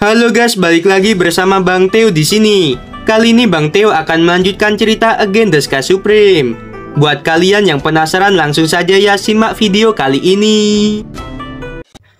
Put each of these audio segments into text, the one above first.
Halo guys, balik lagi bersama Bang Teo di sini. Kali ini Bang Teo akan melanjutkan cerita Again Deska Supreme. Buat kalian yang penasaran langsung saja ya simak video kali ini.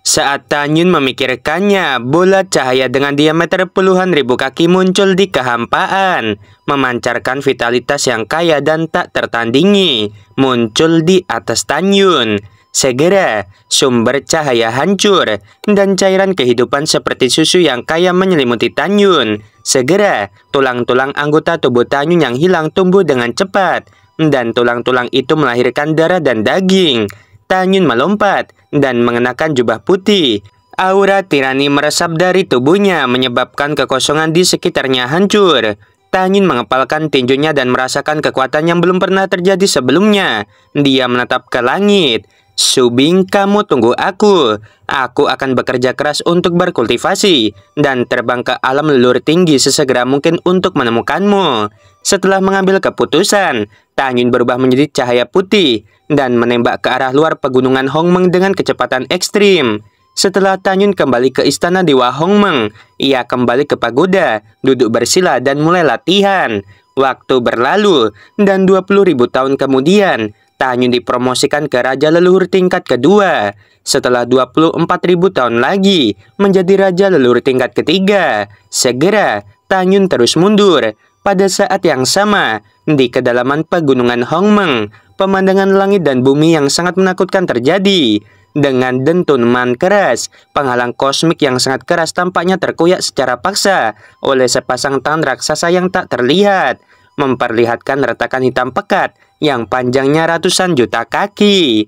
Saat Tanyun memikirkannya, bola cahaya dengan diameter puluhan ribu kaki muncul di kehampaan, memancarkan vitalitas yang kaya dan tak tertandingi, muncul di atas Tanyun. Segera, sumber cahaya hancur, dan cairan kehidupan seperti susu yang kaya menyelimuti Tanyun. Segera, tulang-tulang anggota tubuh Tanyun yang hilang tumbuh dengan cepat, dan tulang-tulang itu melahirkan darah dan daging. Tanyun melompat dan mengenakan jubah putih. Aura tirani meresap dari tubuhnya menyebabkan kekosongan di sekitarnya hancur. Tanyun mengepalkan tinjunya dan merasakan kekuatan yang belum pernah terjadi sebelumnya. Dia menatap ke langit. Subing, kamu tunggu aku. Aku akan bekerja keras untuk berkultivasi dan terbang ke alam leluhur tinggi sesegera mungkin untuk menemukanmu. Setelah mengambil keputusan, Yun berubah menjadi cahaya putih dan menembak ke arah luar pegunungan Hongmeng dengan kecepatan ekstrim. Setelah Yun kembali ke istana Dewa Hongmeng, ia kembali ke pagoda, duduk bersila dan mulai latihan. Waktu berlalu, dan 20.000 tahun kemudian, tak dipromosikan ke raja leluhur tingkat kedua, setelah 24.000 tahun lagi menjadi raja leluhur tingkat ketiga. Segera, Tanyun terus mundur. Pada saat yang sama, di kedalaman pegunungan Hongmeng, pemandangan langit dan bumi yang sangat menakutkan terjadi. Dengan dentuman keras, penghalang kosmik yang sangat keras tampaknya terkoyak secara paksa oleh sepasang tangan raksasa yang tak terlihat, memperlihatkan retakan hitam pekat yang panjangnya ratusan juta kaki.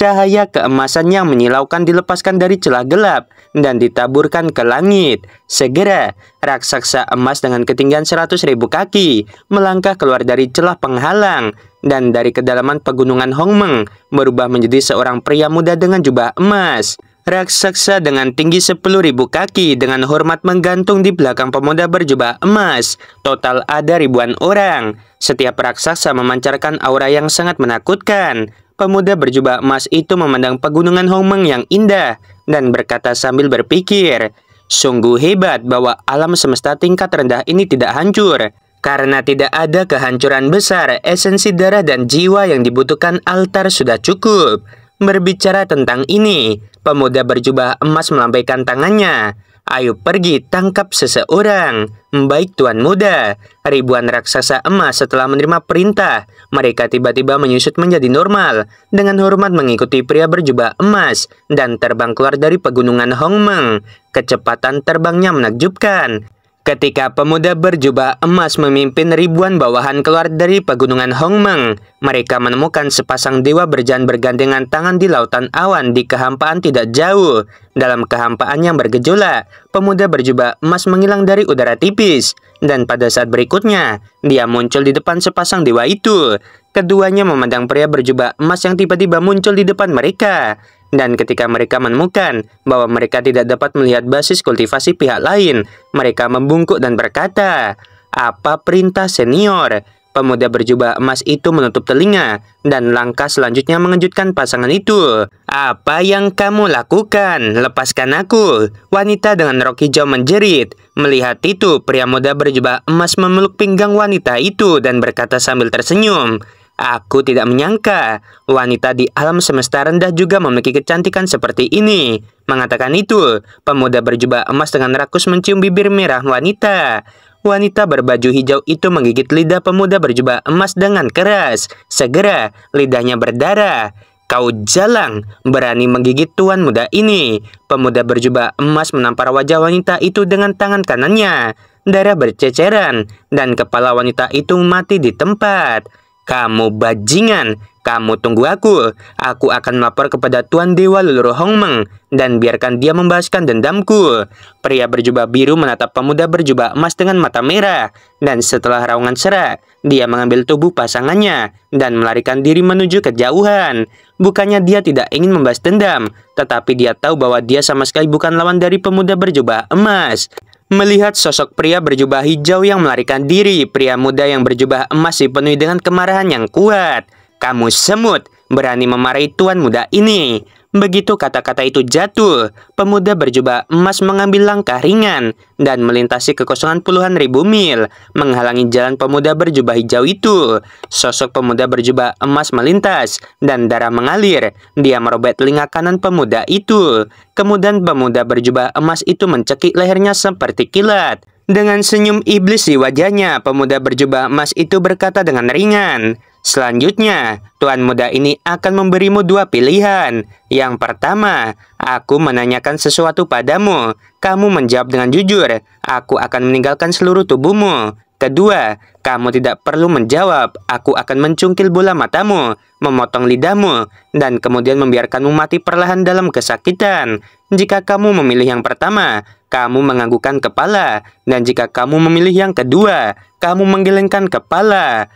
Cahaya keemasan yang menyilaukan dilepaskan dari celah gelap dan ditaburkan ke langit. Segera, raksasa emas dengan ketinggian seratus ribu kaki melangkah keluar dari celah penghalang dan dari kedalaman pegunungan Hongmeng berubah menjadi seorang pria muda dengan jubah emas raksasa dengan tinggi 10.000 kaki dengan hormat menggantung di belakang pemuda berjubah emas. Total ada ribuan orang. Setiap raksasa memancarkan aura yang sangat menakutkan. Pemuda berjubah emas itu memandang pegunungan Hongmeng yang indah dan berkata sambil berpikir, Sungguh hebat bahwa alam semesta tingkat rendah ini tidak hancur. Karena tidak ada kehancuran besar, esensi darah dan jiwa yang dibutuhkan altar sudah cukup. Berbicara tentang ini, pemuda berjubah emas melambaikan tangannya. Ayo pergi tangkap seseorang. Baik tuan muda, ribuan raksasa emas setelah menerima perintah, mereka tiba-tiba menyusut menjadi normal, dengan hormat mengikuti pria berjubah emas, dan terbang keluar dari pegunungan Hongmeng. Kecepatan terbangnya menakjubkan. Ketika pemuda berjubah emas memimpin ribuan bawahan keluar dari pegunungan Hongmeng, mereka menemukan sepasang dewa berjalan bergandengan tangan di lautan awan di kehampaan tidak jauh. Dalam kehampaan yang bergejolak, pemuda berjubah emas menghilang dari udara tipis. Dan pada saat berikutnya, dia muncul di depan sepasang dewa itu. Keduanya memandang pria berjubah emas yang tiba-tiba muncul di depan mereka. Dan ketika mereka menemukan bahwa mereka tidak dapat melihat basis kultivasi pihak lain, mereka membungkuk dan berkata, apa perintah senior? Pemuda berjubah emas itu menutup telinga dan langkah selanjutnya mengejutkan pasangan itu. Apa yang kamu lakukan? Lepaskan aku. Wanita dengan rok hijau menjerit. Melihat itu, pria muda berjubah emas memeluk pinggang wanita itu dan berkata sambil tersenyum. Aku tidak menyangka wanita di alam semesta rendah juga memiliki kecantikan seperti ini. Mengatakan itu, pemuda berjubah emas dengan rakus mencium bibir merah wanita wanita berbaju hijau itu menggigit lidah pemuda berjubah emas dengan keras. Segera, lidahnya berdarah. Kau jalang, berani menggigit tuan muda ini. Pemuda berjubah emas menampar wajah wanita itu dengan tangan kanannya. Darah berceceran, dan kepala wanita itu mati di tempat. Kamu bajingan, kamu tunggu aku, aku akan melapor kepada Tuan Dewa Leluhur Hong Meng dan biarkan dia membahaskan dendamku. Pria berjubah biru menatap pemuda berjubah emas dengan mata merah dan setelah raungan serak, dia mengambil tubuh pasangannya dan melarikan diri menuju kejauhan. Bukannya dia tidak ingin membahas dendam, tetapi dia tahu bahwa dia sama sekali bukan lawan dari pemuda berjubah emas. Melihat sosok pria berjubah hijau yang melarikan diri, pria muda yang berjubah emas dipenuhi dengan kemarahan yang kuat. Kamu semut, berani memarahi tuan muda ini. Begitu kata-kata itu jatuh, pemuda berjubah emas mengambil langkah ringan dan melintasi kekosongan puluhan ribu mil, menghalangi jalan pemuda berjubah hijau itu. Sosok pemuda berjubah emas melintas dan darah mengalir. Dia merobek telinga kanan pemuda itu. Kemudian pemuda berjubah emas itu mencekik lehernya seperti kilat. Dengan senyum iblis di wajahnya, pemuda berjubah emas itu berkata dengan ringan, Selanjutnya, tuan muda ini akan memberimu dua pilihan. Yang pertama, aku menanyakan sesuatu padamu. Kamu menjawab dengan jujur. Aku akan meninggalkan seluruh tubuhmu. Kedua, kamu tidak perlu menjawab. Aku akan mencungkil bola matamu, memotong lidahmu, dan kemudian membiarkanmu mati perlahan dalam kesakitan. Jika kamu memilih yang pertama, kamu menganggukkan kepala, dan jika kamu memilih yang kedua, kamu menggelengkan kepala.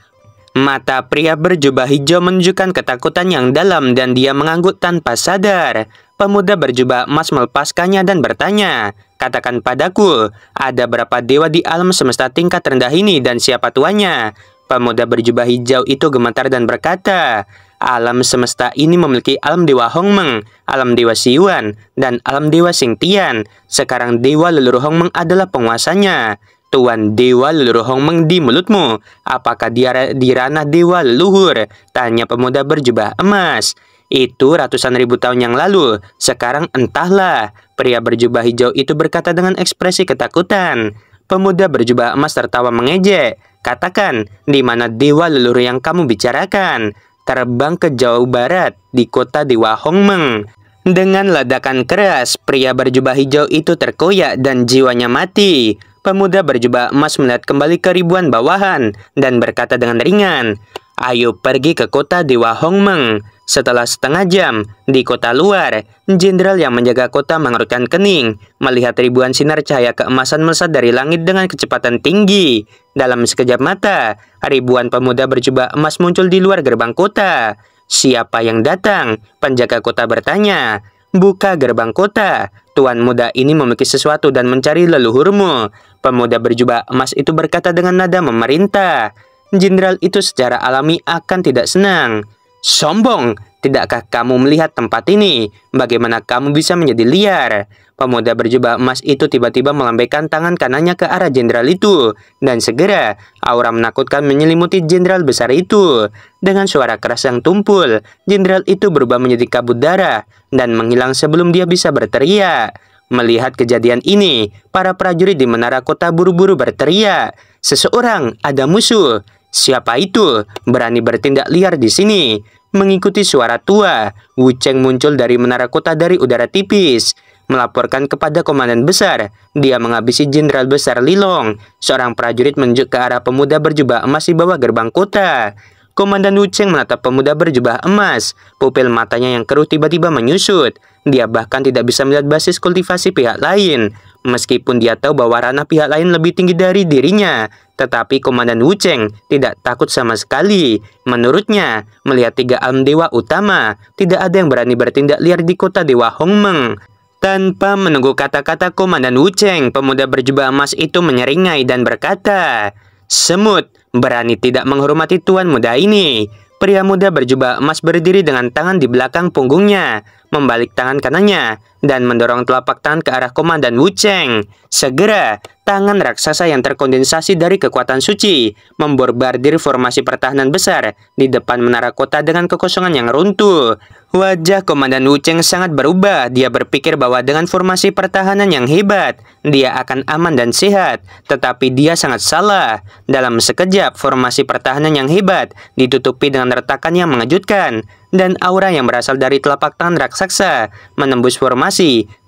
Mata pria berjubah hijau menunjukkan ketakutan yang dalam dan dia mengangguk tanpa sadar. Pemuda berjubah emas melepaskannya dan bertanya, Katakan padaku, ada berapa dewa di alam semesta tingkat rendah ini dan siapa tuanya? Pemuda berjubah hijau itu gemetar dan berkata, Alam semesta ini memiliki alam dewa Hongmeng, alam dewa Siwan, dan alam dewa Singtian. Sekarang dewa leluhur Hongmeng adalah penguasanya. Tuan Dewa leluhur Meng di mulutmu. Apakah dia di ranah Dewa leluhur? Tanya pemuda berjubah emas. Itu ratusan ribu tahun yang lalu. Sekarang entahlah. Pria berjubah hijau itu berkata dengan ekspresi ketakutan. Pemuda berjubah emas tertawa mengejek. Katakan, di mana dewa leluhur yang kamu bicarakan? Terbang ke jauh barat, di kota Dewa Hong Meng. Dengan ledakan keras, pria berjubah hijau itu terkoyak dan jiwanya mati pemuda berjubah emas melihat kembali ke ribuan bawahan dan berkata dengan ringan, Ayo pergi ke kota Dewa Hongmeng. Setelah setengah jam, di kota luar, jenderal yang menjaga kota mengerutkan kening, melihat ribuan sinar cahaya keemasan melesat dari langit dengan kecepatan tinggi. Dalam sekejap mata, ribuan pemuda berjubah emas muncul di luar gerbang kota. Siapa yang datang? Penjaga kota bertanya. Buka gerbang kota. Tuan muda ini memiliki sesuatu dan mencari leluhurmu. Pemuda berjubah emas itu berkata dengan nada memerintah. Jenderal itu secara alami akan tidak senang. Sombong, Tidakkah kamu melihat tempat ini? Bagaimana kamu bisa menjadi liar? Pemuda berjubah emas itu tiba-tiba melambaikan tangan kanannya ke arah jenderal itu. Dan segera, aura menakutkan menyelimuti jenderal besar itu. Dengan suara keras yang tumpul, jenderal itu berubah menjadi kabut darah dan menghilang sebelum dia bisa berteriak. Melihat kejadian ini, para prajurit di menara kota buru-buru berteriak. Seseorang, ada musuh. Siapa itu? Berani bertindak liar di sini mengikuti suara tua. Wu Cheng muncul dari menara kota dari udara tipis, melaporkan kepada komandan besar. Dia menghabisi jenderal besar Lilong. Seorang prajurit menunjuk ke arah pemuda berjubah emas di bawah gerbang kota. Komandan Wu Cheng menatap pemuda berjubah emas. Pupil matanya yang keruh tiba-tiba menyusut. Dia bahkan tidak bisa melihat basis kultivasi pihak lain. Meskipun dia tahu bahwa ranah pihak lain lebih tinggi dari dirinya. Tetapi Komandan Wu Cheng tidak takut sama sekali. Menurutnya, melihat tiga alam dewa utama, tidak ada yang berani bertindak liar di kota dewa Hongmeng. Tanpa menunggu kata-kata Komandan Wu Cheng, pemuda berjubah emas itu menyeringai dan berkata, Semut, berani tidak menghormati tuan muda ini. Pria muda berjubah emas berdiri dengan tangan di belakang punggungnya, membalik tangan kanannya, dan mendorong telapak tangan ke arah Komandan Wu Cheng. Segera, tangan raksasa yang terkondensasi dari kekuatan suci memborbardir formasi pertahanan besar di depan menara kota dengan kekosongan yang runtuh. Wajah Komandan Wu Cheng sangat berubah. Dia berpikir bahwa dengan formasi pertahanan yang hebat, dia akan aman dan sehat. Tetapi dia sangat salah. Dalam sekejap, formasi pertahanan yang hebat ditutupi dengan retakan yang mengejutkan. Dan aura yang berasal dari telapak tangan raksasa menembus formasi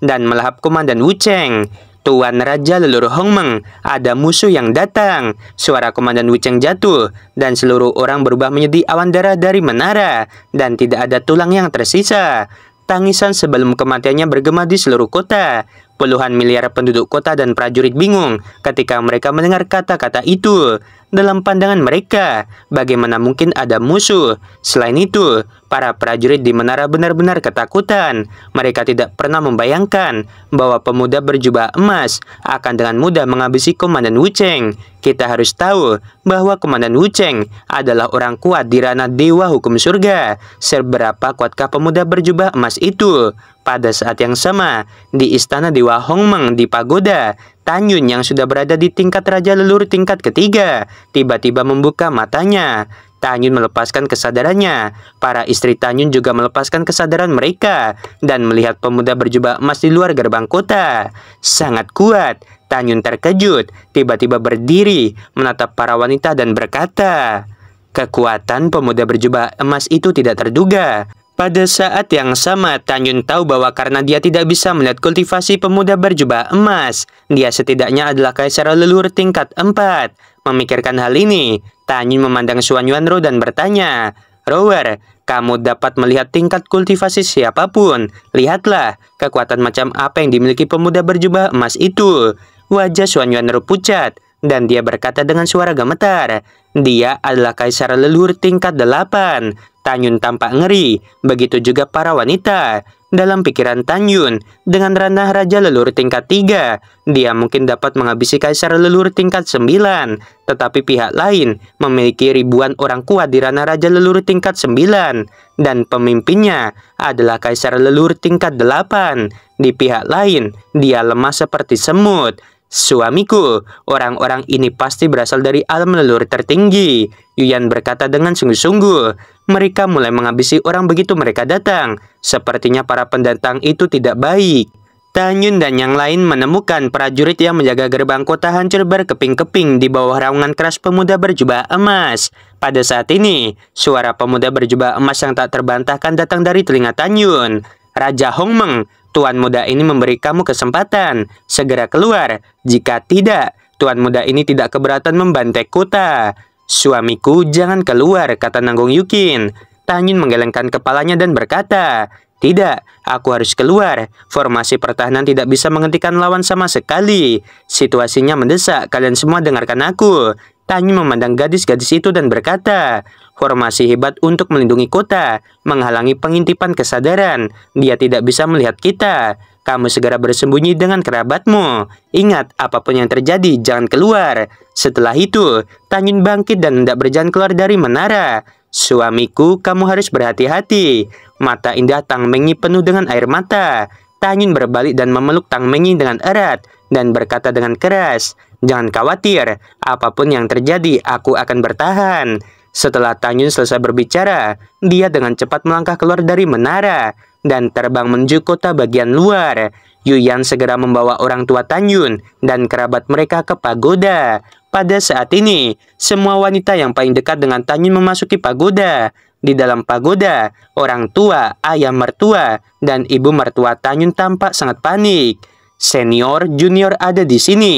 dan melahap komandan Wu Cheng. Tuan Raja leluhur Meng ada musuh yang datang. Suara komandan Wu Cheng jatuh, dan seluruh orang berubah menjadi awan darah dari menara, dan tidak ada tulang yang tersisa. Tangisan sebelum kematiannya bergema di seluruh kota. Puluhan miliar penduduk kota dan prajurit bingung ketika mereka mendengar kata-kata itu. Dalam pandangan mereka, bagaimana mungkin ada musuh? Selain itu, para prajurit di menara benar-benar ketakutan. Mereka tidak pernah membayangkan bahwa pemuda berjubah emas akan dengan mudah menghabisi Komandan Wu Cheng. Kita harus tahu bahwa Komandan Wu Cheng adalah orang kuat di ranah dewa hukum surga. Seberapa kuatkah pemuda berjubah emas itu? Pada saat yang sama, di istana dewa Hongmeng di pagoda, Tanyun yang sudah berada di tingkat raja leluhur tingkat ketiga, tiba-tiba membuka matanya. Tanyun melepaskan kesadarannya. Para istri Tanyun juga melepaskan kesadaran mereka dan melihat pemuda berjubah emas di luar gerbang kota. Sangat kuat, Tanyun terkejut, tiba-tiba berdiri, menatap para wanita dan berkata, Kekuatan pemuda berjubah emas itu tidak terduga. Pada saat yang sama, Tanyun tahu bahwa karena dia tidak bisa melihat kultivasi pemuda berjubah emas, dia setidaknya adalah kaisar leluhur tingkat 4. Memikirkan hal ini, Tanyun memandang Suan Yuanro dan bertanya, Rower, kamu dapat melihat tingkat kultivasi siapapun. Lihatlah, kekuatan macam apa yang dimiliki pemuda berjubah emas itu. Wajah Xuan Yuan pucat dan dia berkata dengan suara gemetar, dia adalah kaisar leluhur tingkat delapan. Tanyun tampak ngeri, begitu juga para wanita. Dalam pikiran Tanyun, dengan ranah raja leluhur tingkat tiga, dia mungkin dapat menghabisi kaisar leluhur tingkat sembilan. Tetapi pihak lain memiliki ribuan orang kuat di ranah raja leluhur tingkat sembilan. Dan pemimpinnya adalah kaisar leluhur tingkat delapan. Di pihak lain, dia lemah seperti semut Suamiku, orang-orang ini pasti berasal dari alam leluhur tertinggi. Yuyan berkata dengan sungguh-sungguh. Mereka mulai menghabisi orang begitu mereka datang. Sepertinya para pendatang itu tidak baik. Tanyun dan yang lain menemukan prajurit yang menjaga gerbang kota hancur berkeping-keping di bawah raungan keras pemuda berjubah emas. Pada saat ini, suara pemuda berjubah emas yang tak terbantahkan datang dari telinga Tanyun. Raja Hongmeng, tuan muda ini memberi kamu kesempatan. Segera keluar. Jika tidak, tuan muda ini tidak keberatan membantai kota. Suamiku jangan keluar, kata Nanggung Yukin. Tanyin menggelengkan kepalanya dan berkata, tidak, aku harus keluar. Formasi pertahanan tidak bisa menghentikan lawan sama sekali. Situasinya mendesak, kalian semua dengarkan aku. Tanyu memandang gadis-gadis itu dan berkata, Formasi hebat untuk melindungi kota, menghalangi pengintipan kesadaran. Dia tidak bisa melihat kita. Kamu segera bersembunyi dengan kerabatmu. Ingat, apapun yang terjadi, jangan keluar. Setelah itu, Tanyun bangkit dan hendak berjalan keluar dari menara. Suamiku, kamu harus berhati-hati. Mata indah Tang Mengi penuh dengan air mata. Tanyun berbalik dan memeluk Tang Mengi dengan erat dan berkata dengan keras, Jangan khawatir, apapun yang terjadi, aku akan bertahan. Setelah Tanyun selesai berbicara, dia dengan cepat melangkah keluar dari menara dan terbang menuju kota bagian luar. Yuyan segera membawa orang tua Tanyun dan kerabat mereka ke pagoda. Pada saat ini, semua wanita yang paling dekat dengan Tanyun memasuki pagoda. Di dalam pagoda, orang tua, ayah mertua, dan ibu mertua Tanyun tampak sangat panik. Senior, junior ada di sini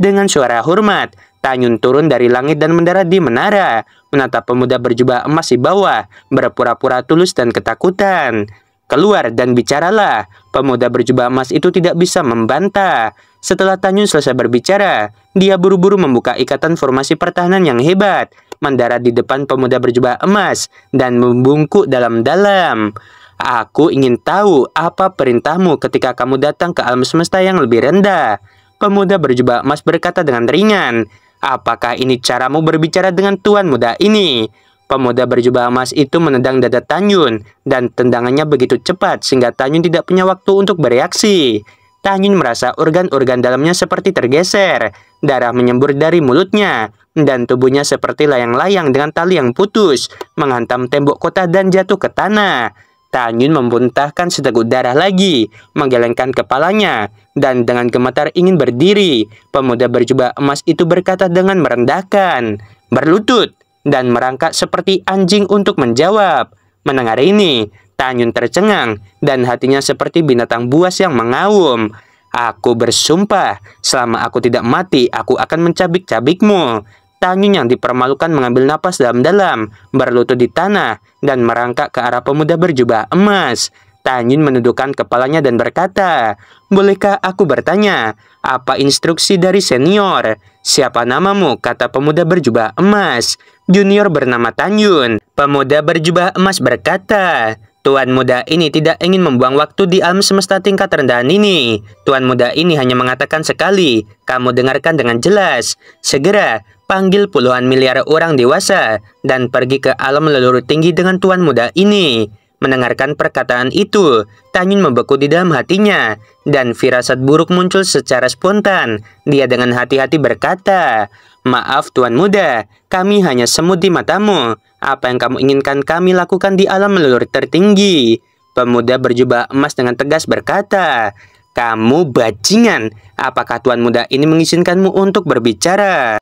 dengan suara hormat. Tanyun turun dari langit dan mendarat di menara, menatap pemuda berjubah emas di bawah, berpura-pura tulus dan ketakutan. Keluar dan bicaralah. Pemuda berjubah emas itu tidak bisa membantah. Setelah Tanyun selesai berbicara, dia buru-buru membuka ikatan formasi pertahanan yang hebat, mendarat di depan pemuda berjubah emas, dan membungkuk dalam-dalam. Aku ingin tahu apa perintahmu ketika kamu datang ke alam semesta yang lebih rendah. Pemuda berjubah emas berkata dengan ringan, Apakah ini caramu berbicara dengan tuan muda ini? Pemuda berjubah emas itu menendang dada Tanyun, dan tendangannya begitu cepat sehingga Tanyun tidak punya waktu untuk bereaksi. Tanyun merasa organ-organ dalamnya seperti tergeser, darah menyembur dari mulutnya, dan tubuhnya seperti layang-layang dengan tali yang putus, menghantam tembok kota dan jatuh ke tanah. Tanyun membuntahkan seteguk darah lagi, menggelengkan kepalanya, dan dengan gemetar ingin berdiri. Pemuda berjubah emas itu berkata dengan merendahkan, berlutut, dan merangkak seperti anjing untuk menjawab. Mendengar ini, Tanyun tercengang, dan hatinya seperti binatang buas yang mengaum. Aku bersumpah, selama aku tidak mati, aku akan mencabik-cabikmu. Tanyun yang dipermalukan mengambil napas dalam-dalam, berlutut di tanah, dan merangkak ke arah pemuda berjubah emas. Tanyun menundukkan kepalanya dan berkata, Bolehkah aku bertanya, apa instruksi dari senior? Siapa namamu? kata pemuda berjubah emas. Junior bernama Tanyun. Pemuda berjubah emas berkata, Tuan muda ini tidak ingin membuang waktu di alam semesta tingkat rendahan ini. Tuan muda ini hanya mengatakan sekali, kamu dengarkan dengan jelas. Segera, panggil puluhan miliar orang dewasa dan pergi ke alam leluhur tinggi dengan tuan muda ini. Mendengarkan perkataan itu, Tanyun membeku di dalam hatinya, dan firasat buruk muncul secara spontan. Dia dengan hati-hati berkata, Maaf Tuan Muda, kami hanya semut di matamu. Apa yang kamu inginkan kami lakukan di alam leluhur tertinggi? Pemuda berjubah emas dengan tegas berkata, Kamu bajingan, apakah Tuan Muda ini mengizinkanmu untuk berbicara?